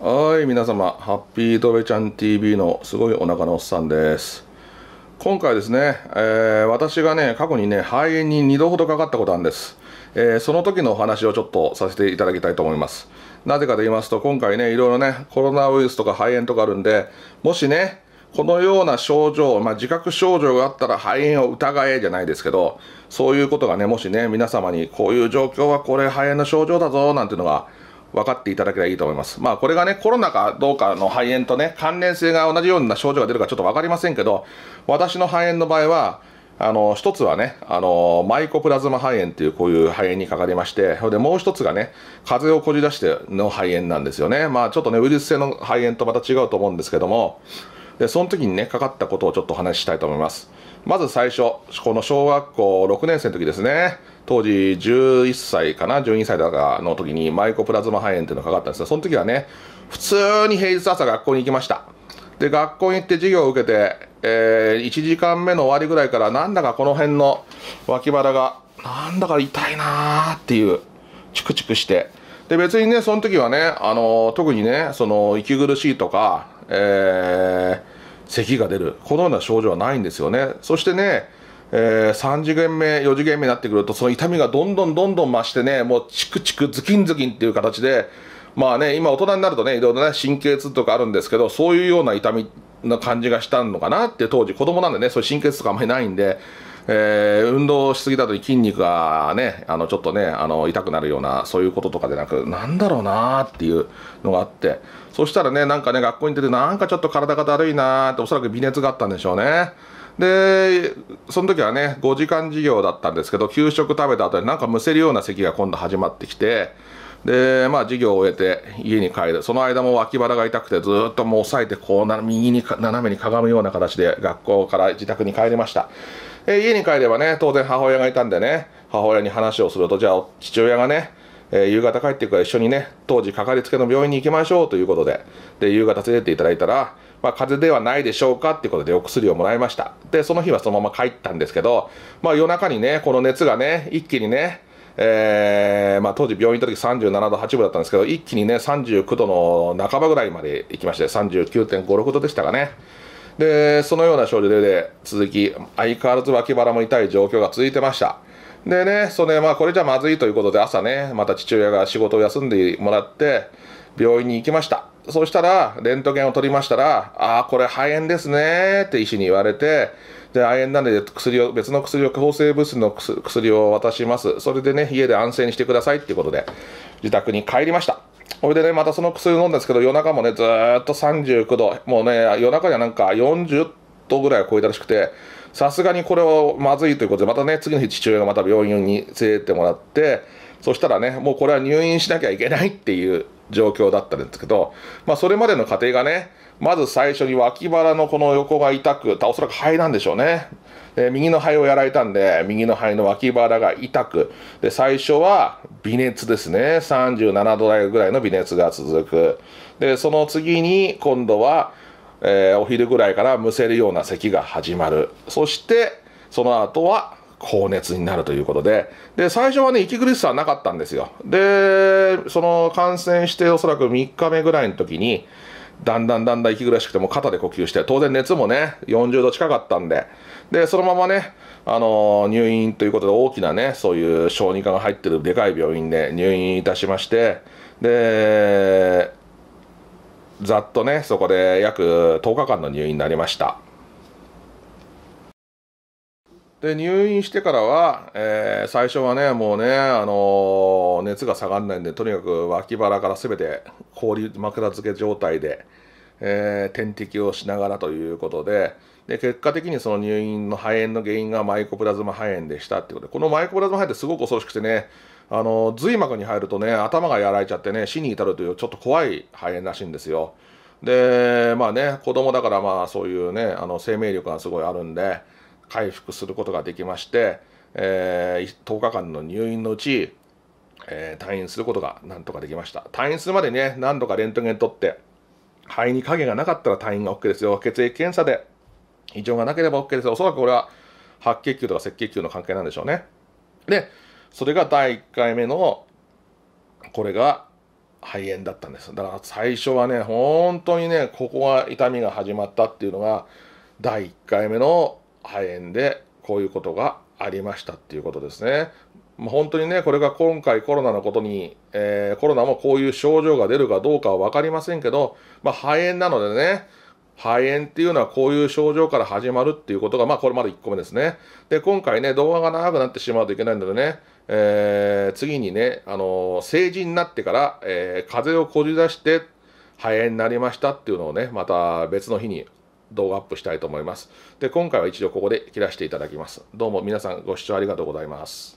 はい、皆様、ハッピードベちゃん TV のすごいお腹のおっさんです。今回ですね、えー、私がね、過去にね、肺炎に2度ほどかかったことあるんです。えー、その時のお話をちょっとさせていただきたいと思います。なぜかと言いますと、今回ね、いろいろね、コロナウイルスとか肺炎とかあるんで、もしね、このような症状、まあ、自覚症状があったら肺炎を疑えじゃないですけど、そういうことがね、もしね、皆様にこういう状況はこれ肺炎の症状だぞなんていうのが分かっていただければいいと思います。まあ、これがね、コロナかどうかの肺炎とね、関連性が同じような症状が出るかちょっと分かりませんけど、私の肺炎の場合は、あの、一つはね、あの、マイコプラズマ肺炎っていうこういう肺炎にかかりまして、それでもう一つがね、風邪をこじ出しての肺炎なんですよね。まあ、ちょっとね、ウイルス性の肺炎とまた違うと思うんですけども、で、その時にね、かかったことをちょっとお話ししたいと思います。まず最初、この小学校6年生の時ですね。当時11歳かな12歳だかの時にマイコプラズマ肺炎っていうのがかかったんですがその時はね普通に平日朝学校に行きましたで学校に行って授業を受けて、えー、1時間目の終わりぐらいからなんだかこの辺の脇腹がなんだか痛いなーっていうチクチクしてで別にねその時はねあのー、特にねその息苦しいとかえー、咳が出るこのような症状はないんですよねそしてねえー、3次元目、4次元目になってくると、その痛みがどんどんどんどん増してね、もうチクチク、ズキンズキンっていう形で、まあね、今大人になるとね、いろいろね、神経痛とかあるんですけど、そういうような痛みの感じがしたのかなって当時、子供なんでね、そういう神経痛とかあんまりないんで、えー、運動しすぎた時筋肉がね、あの、ちょっとね、あの、痛くなるような、そういうこととかでなく、なんだろうなっていうのがあって、そしたらね、なんかね、学校に出て、なんかちょっと体がだるいなーって、おそらく微熱があったんでしょうね。で、その時はね、5時間授業だったんですけど、給食食べた後になんかむせるような咳が今度始まってきて、で、まあ授業を終えて家に帰る。その間も脇腹が痛くてずっともう押さえてこうな、右に斜めにかがむような形で学校から自宅に帰りました。え家に帰ればね、当然母親がいたんでね、母親に話をすると、じゃあ父親がね、え夕方帰ってから一緒にね、当時かかりつけの病院に行きましょうということで、で、夕方連れていただいたら、まあ、風邪ではないでしょうかっていうことでお薬をもらいました。で、その日はそのまま帰ったんですけど、まあ、夜中にね、この熱がね、一気にね、えー、まあ、当時病院行った時37度8分だったんですけど、一気にね、39度の半ばぐらいまで行きまして、39.5、6度でしたかね。で、そのような症状で続き、相変わらず脇腹も痛い状況が続いてました。でね、それ、まあこれじゃまずいということで朝ね、また父親が仕事を休んでもらって、病院に行きました。そしたら、レントゲンを取りましたら、ああ、これ肺炎ですねって医師に言われて、で、肺炎なんで薬を、別の薬を、抗生物質の薬を渡します。それでね、家で安静にしてくださいっていうことで、自宅に帰りました。それでね、またその薬を飲んだんですけど、夜中もね、ずっと39度、もうね、夜中にはなんか40度ぐらいを超えたらしくて、さすがにこれはまずいということでまたね次の日父親がまた病院に連れてってもらってそしたらねもうこれは入院しなきゃいけないっていう状況だったんですけど、まあ、それまでの過程がねまず最初に脇腹のこの横が痛くおそらく肺なんでしょうねで右の肺をやられたんで右の肺の脇腹が痛くで最初は微熱ですね37度台ぐらいの微熱が続くでその次に今度はえー、お昼ぐらいからむせるような咳が始まるそしてその後は高熱になるということで、で、最初はね、息苦しさはなかったんですよ。で、その感染しておそらく3日目ぐらいの時に、だんだんだんだん息苦しくても肩で呼吸して、当然熱もね、40度近かったんで、で、そのままね、あのー、入院ということで大きなね、そういう小児科が入ってるでかい病院で入院いたしまして、で、ざっとねそこで約10日間の入院になりましたで入院してからは、えー、最初はねもうね、あのー、熱が下がらないんでとにかく脇腹から全て氷枕漬け状態でえー、点滴をしながらということでで結果的にその入院の肺炎の原因がマイコプラズマ肺炎でしたいうことでこのマイコプラズマ肺炎ってすごく恐ろしくてねあの髄膜に入るとね頭がやられちゃってね死に至るというちょっと怖い肺炎らしいんですよ。でまあね子供だからまあそういうねあの生命力がすごいあるんで回復することができまして、えー、10日間の入院のうち、えー、退院することがなんとかできました退院するまでね何度かレントゲン取って肺に影がなかったら退院が OK ですよ。血液検査で異常がなければ OK ですよ。おそらくこれは白血球とか赤血球の関係なんでしょうね。で、それが第1回目の、これが肺炎だったんです。だから最初はね、本当にね、ここが痛みが始まったっていうのが、第1回目の肺炎で、こういうことがありましたっていうことですね。まあ、本当にね、これが今回コロナのことに、えー、コロナもこういう症状が出るかどうかは分かりませんけど、まあ、肺炎なのでね、肺炎っていうのはこういう症状から始まるっていうことが、まあこれまで1個目ですね。で、今回ね、動画が長くなってしまうといけないのでね、えー、次にね、あのー、成人になってから、えー、風邪をこじ出して、肺炎になりましたっていうのをね、また別の日に動画アップしたいと思います。で、今回は一度ここで切らせていただきます。どうも皆さんご視聴ありがとうございます。